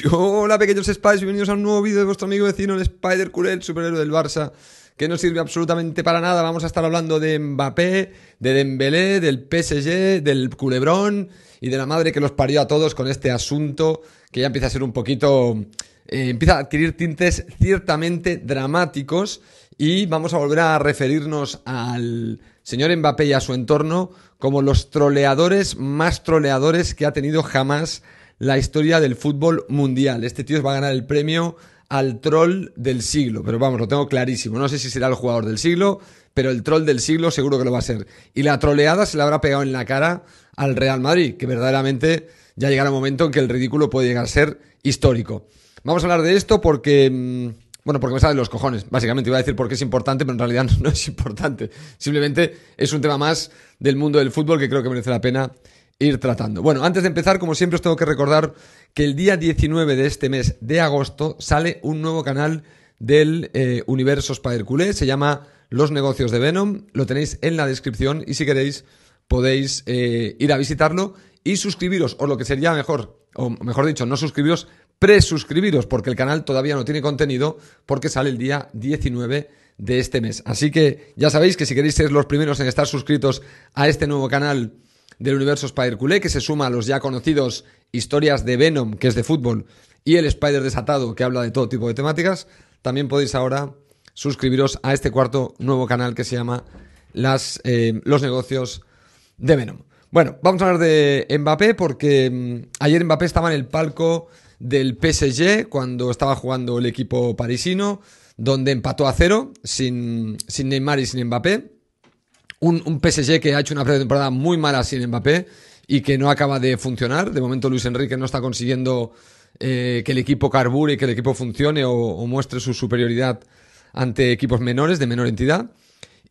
Hola pequeños Spies, bienvenidos a un nuevo vídeo de vuestro amigo vecino, el Spider el superhéroe del Barça, que no sirve absolutamente para nada. Vamos a estar hablando de Mbappé, de Dembélé, del PSG, del Culebrón y de la madre que los parió a todos con este asunto que ya empieza a ser un poquito... Eh, empieza a adquirir tintes ciertamente dramáticos y vamos a volver a referirnos al señor Mbappé y a su entorno como los troleadores más troleadores que ha tenido jamás la historia del fútbol mundial. Este tío va a ganar el premio al troll del siglo, pero vamos, lo tengo clarísimo. No sé si será el jugador del siglo, pero el troll del siglo seguro que lo va a ser. Y la troleada se la habrá pegado en la cara al Real Madrid, que verdaderamente ya llegará un momento en que el ridículo puede llegar a ser histórico. Vamos a hablar de esto porque... Mm, bueno, porque me salen los cojones, básicamente. Iba a decir porque es importante, pero en realidad no es importante. Simplemente es un tema más del mundo del fútbol que creo que merece la pena ir tratando. Bueno, antes de empezar, como siempre os tengo que recordar que el día 19 de este mes de agosto sale un nuevo canal del eh, universo spider se llama Los negocios de Venom, lo tenéis en la descripción y si queréis podéis eh, ir a visitarlo y suscribiros, o lo que sería mejor, o mejor dicho, no suscribiros, presuscribiros, porque el canal todavía no tiene contenido, porque sale el día 19 de este mes. Así que ya sabéis que si queréis ser los primeros en estar suscritos a este nuevo canal, del universo Spider-Culé, que se suma a los ya conocidos historias de Venom, que es de fútbol, y el Spider desatado, que habla de todo tipo de temáticas, también podéis ahora suscribiros a este cuarto nuevo canal que se llama Las, eh, Los negocios de Venom. Bueno, vamos a hablar de Mbappé porque mm, ayer Mbappé estaba en el palco del PSG cuando estaba jugando el equipo parisino, donde empató a cero sin, sin Neymar y sin Mbappé un, PSG que ha hecho una pretemporada muy mala sin Mbappé y que no acaba de funcionar. De momento Luis Enrique no está consiguiendo eh, que el equipo carbure y que el equipo funcione o, muestre su superioridad ante equipos menores, de menor entidad.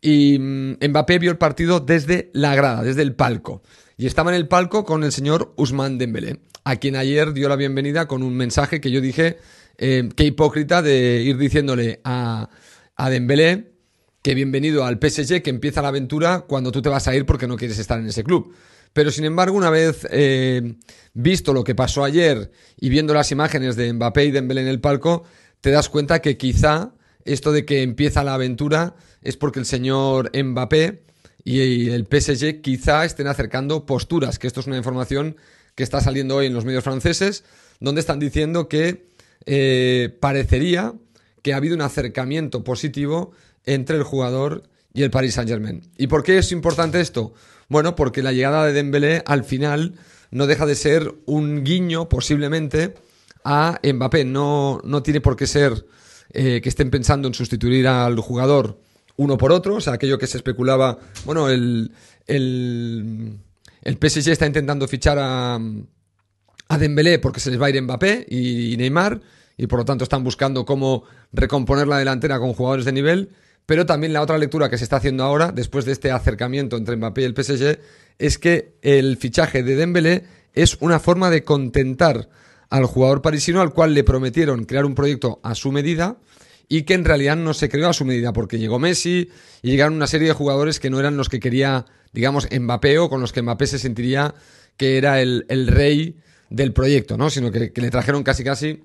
Y mm, Mbappé vio el partido desde la grada, desde el palco. Y estaba en el palco con el señor Usman Dembélé, a quien ayer dio la bienvenida con un mensaje que yo dije, eh, qué hipócrita de ir diciéndole a, a Dembélé que bienvenido al PSG, que empieza la aventura cuando tú te vas a ir porque no quieres estar en ese club. Pero sin embargo, una vez eh, visto lo que pasó ayer y viendo las imágenes de Mbappé y Dembélé en el palco, te das cuenta que quizá esto de que empieza la aventura es porque el señor Mbappé y el PSG quizá estén acercando posturas, que esto es una información que está saliendo hoy en los medios franceses, donde están diciendo que eh, parecería que ha habido un acercamiento positivo entre el jugador y el Paris Saint-Germain. ¿Y por qué es importante esto? Bueno, porque la llegada de Dembélé al final no deja de ser un guiño posiblemente a Mbappé. No, no tiene por qué ser eh, que estén pensando en sustituir al jugador uno por otro, o sea, aquello que se especulaba, bueno, el, el, el PSG está intentando fichar a, a Dembélé porque se les va a ir Mbappé y Neymar, y por lo tanto están buscando cómo recomponer la delantera con jugadores de nivel. Pero también la otra lectura que se está haciendo ahora, después de este acercamiento entre Mbappé y el PSG, es que el fichaje de Dembélé es una forma de contentar al jugador parisino al cual le prometieron crear un proyecto a su medida y que en realidad no se creó a su medida porque llegó Messi y llegaron una serie de jugadores que no eran los que quería, digamos, Mbappé o con los que Mbappé se sentiría que era el, rey del proyecto, ¿no? Sino que, le trajeron casi casi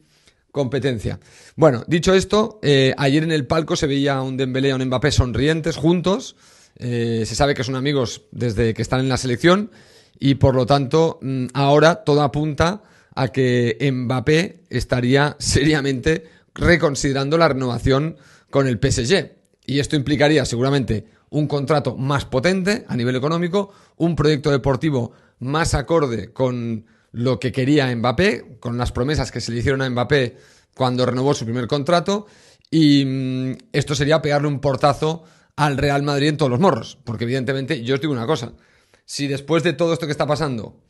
competencia. Bueno, dicho esto, eh, ayer en el palco se veía un Dembélé y un Mbappé sonrientes juntos. Eh, se sabe que son amigos desde que están en la selección y por lo tanto mm, ahora todo apunta a que Mbappé estaría seriamente reconsiderando la renovación con el PSG. Y esto implicaría seguramente un contrato más potente a nivel económico, un proyecto deportivo más acorde con lo que quería Mbappé, con las promesas que se le hicieron a Mbappé cuando renovó su primer contrato. Y mm, esto sería pegarle un portazo al Real Madrid en todos los morros. Porque evidentemente, yo os digo una cosa, si después de todo esto que está pasando,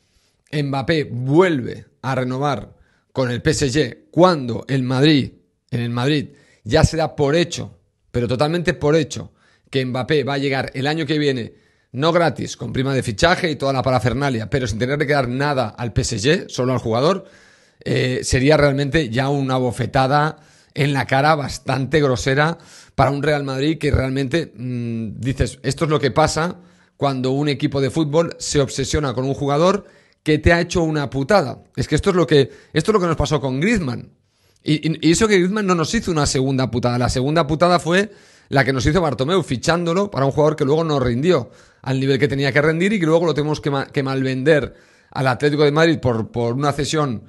Mbappé vuelve a renovar con el PSG cuando el Madrid, en el Madrid, ya se da por hecho, pero totalmente por hecho, que Mbappé va a llegar el año que viene no gratis, con prima de fichaje y toda la parafernalia, pero sin tener que dar nada al PSG, solo al jugador, eh, sería realmente ya una bofetada en la cara bastante grosera para un Real Madrid que realmente mm, dices, esto es lo que pasa cuando un equipo de fútbol se obsesiona con un jugador que te ha hecho una putada. Es que esto es lo que, esto lo que nos pasó con Griezmann. Y, y eso que Griezmann no nos hizo una segunda putada. La segunda putada fue la que nos hizo Bartomeu, fichándolo para un jugador que luego no rindió al nivel que tenía que rendir y que luego lo tenemos que, malvender al Atlético de Madrid por, una cesión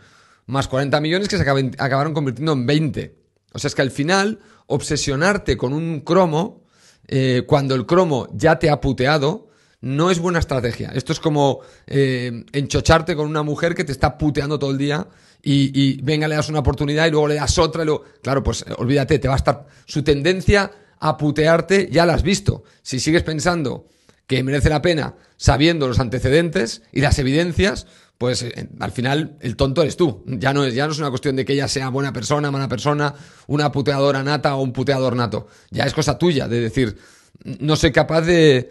más 40 millones que se acabaron convirtiendo en 20. O sea, es que al final, obsesionarte con un cromo, eh, cuando el cromo ya te ha puteado, no es buena estrategia. Esto es como eh, enchocharte con una mujer que te está puteando todo el día y, y venga, le das una oportunidad y luego le das otra y Claro, pues eh, olvídate, te va a estar... Su tendencia a putearte, ya la has visto. Si sigues pensando que merece la pena sabiendo los antecedentes y las evidencias, pues eh, al final el tonto eres tú. Ya no, es, ya no es una cuestión de que ella sea buena persona, mala persona, una puteadora nata o un puteador nato. Ya es cosa tuya de decir, no soy capaz de,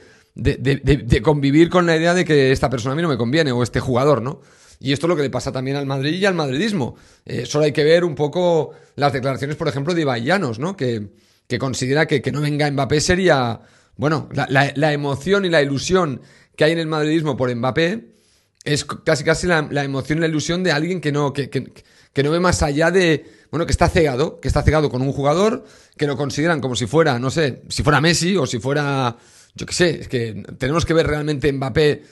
convivir con la idea de que esta persona a mí no me conviene o este jugador, ¿no? Y esto es lo que le pasa también al Madrid y al madridismo. Eh, solo hay que ver un poco las declaraciones, por ejemplo, de Ibai ¿no? Que, que considera que, que no venga Mbappé sería, bueno, la, la, emoción y la ilusión que hay en el madridismo por Mbappé es casi casi la, emoción y la ilusión de alguien que no, que, que, que no ve más allá de, bueno, que está cegado, que está cegado con un jugador, que lo consideran como si fuera, no sé, si fuera Messi o si fuera, yo qué sé, es que tenemos que ver realmente Mbappé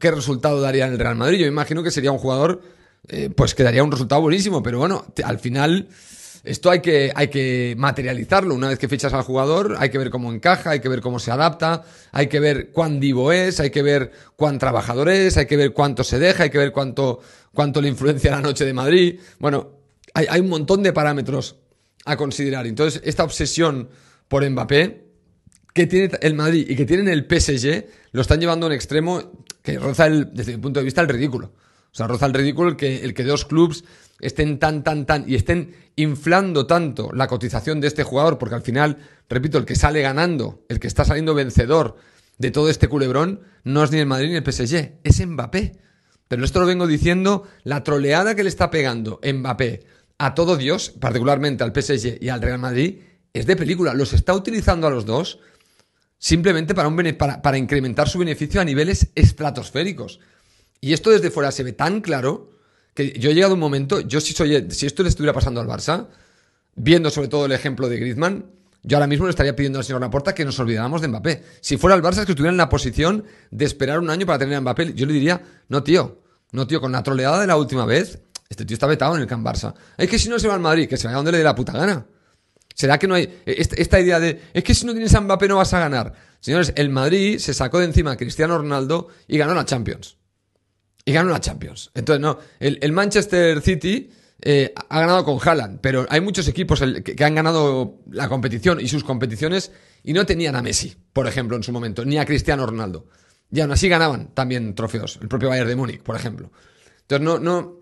qué resultado daría en el Real Madrid. Yo imagino que sería un jugador, eh, pues que daría un resultado buenísimo, pero bueno, al final esto hay que, hay que materializarlo. Una vez que fichas al jugador, hay que ver cómo encaja, hay que ver cómo se adapta, hay que ver cuán divo es, hay que ver cuán trabajador es, hay que ver cuánto se deja, hay que ver cuánto, cuánto le influencia la noche de Madrid. Bueno, hay, un montón de parámetros a considerar. Entonces, esta obsesión por Mbappé, que tiene el Madrid y que tiene el PSG lo están llevando a un extremo que roza desde mi punto de vista el ridículo. O sea, roza el ridículo el que, el que dos clubes estén tan, tan, tan y estén inflando tanto la cotización de este jugador, porque al final, repito, el que sale ganando, el que está saliendo vencedor de todo este culebrón, no es ni el Madrid ni el PSG, es Mbappé. Pero esto lo vengo diciendo, la troleada que le está pegando Mbappé a todo Dios, particularmente al PSG y al Real Madrid, es de película. Los está utilizando a los dos simplemente para, un, para, para incrementar su beneficio a niveles estratosféricos. Y esto desde fuera se ve tan claro que yo he llegado a un momento, yo si, soy, si esto le estuviera pasando al Barça, viendo sobre todo el ejemplo de Griezmann, yo ahora mismo le estaría pidiendo al señor Laporta que nos olvidáramos de Mbappé. Si fuera el Barça es que estuviera en la posición de esperar un año para tener a Mbappé, yo le diría, no tío, no tío, con la troleada de la última vez, este tío está vetado en el Camp Barça. Es que si no se va al Madrid, que se vaya donde le dé la puta gana. ¿Será que no hay e, esta idea de es que si no tienes a Mbappé no vas a ganar? Señores, el Madrid se sacó de encima a Cristiano Ronaldo y ganó la Champions. Y ganó la Champions. Entonces, no, el, Manchester City eh, ha ganado con Haaland, pero hay muchos equipos que, han ganado la competición y sus competiciones y no tenían a Messi, por ejemplo, en su momento, ni a Cristiano Ronaldo. Y aún así ganaban también trofeos, el propio Bayern de Múnich, por ejemplo. Entonces, no, no,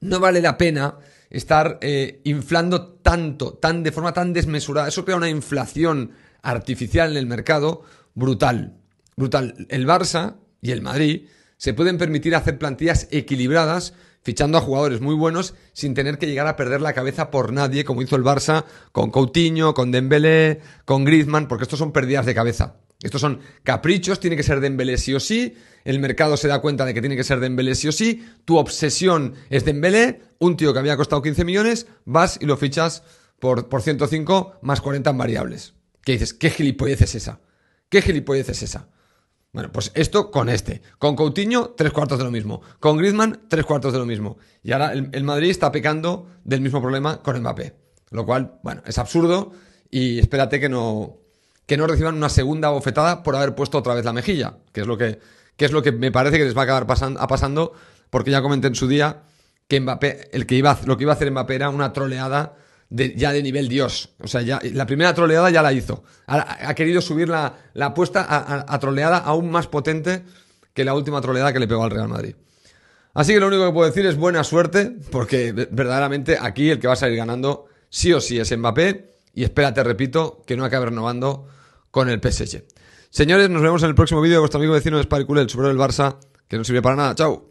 no vale la pena estar eh, inflando tanto, tan de forma tan desmesurada. Eso crea una inflación artificial en el mercado brutal. Brutal. El Barça y el Madrid se pueden permitir hacer plantillas equilibradas fichando a jugadores muy buenos sin tener que llegar a perder la cabeza por nadie, como hizo el Barça con Coutinho, con Dembélé, con Griezmann, porque estos son pérdidas de cabeza. Estos son caprichos, tiene que ser Dembélé sí o sí, el mercado se da cuenta de que tiene que ser Dembélé sí o sí, tu obsesión es Dembélé, un tío que había costado 15 millones, vas y lo fichas por, por 105 más 40 en variables. ¿Qué dices? ¿Qué gilipollez es esa? ¿Qué gilipollez es esa? Bueno, pues esto con este. Con Coutinho, tres cuartos de lo mismo. Con Griezmann, tres cuartos de lo mismo. Y ahora el, Madrid está pecando del mismo problema con Mbappé. Lo cual, bueno, es absurdo y espérate que no, que no reciban una segunda bofetada por haber puesto otra vez la mejilla, que es lo que, es lo que me parece que les va a acabar pasando, porque ya comenté en su día que Mbappé, el que iba, lo que iba a hacer Mbappé era una troleada ya de nivel Dios. O sea, ya, la primera troleada ya la hizo. Ha, querido subir la, apuesta a, troleada aún más potente que la última troleada que le pegó al Real Madrid. Así que lo único que puedo decir es buena suerte, porque verdaderamente aquí el que va a salir ganando sí o sí es Mbappé. Y espérate, repito, que no acabe renovando con el PSG. Señores, nos vemos en el próximo vídeo de vuestro amigo vecino de Sparicule, el sobre del Barça, que no sirve para nada. ¡Chao!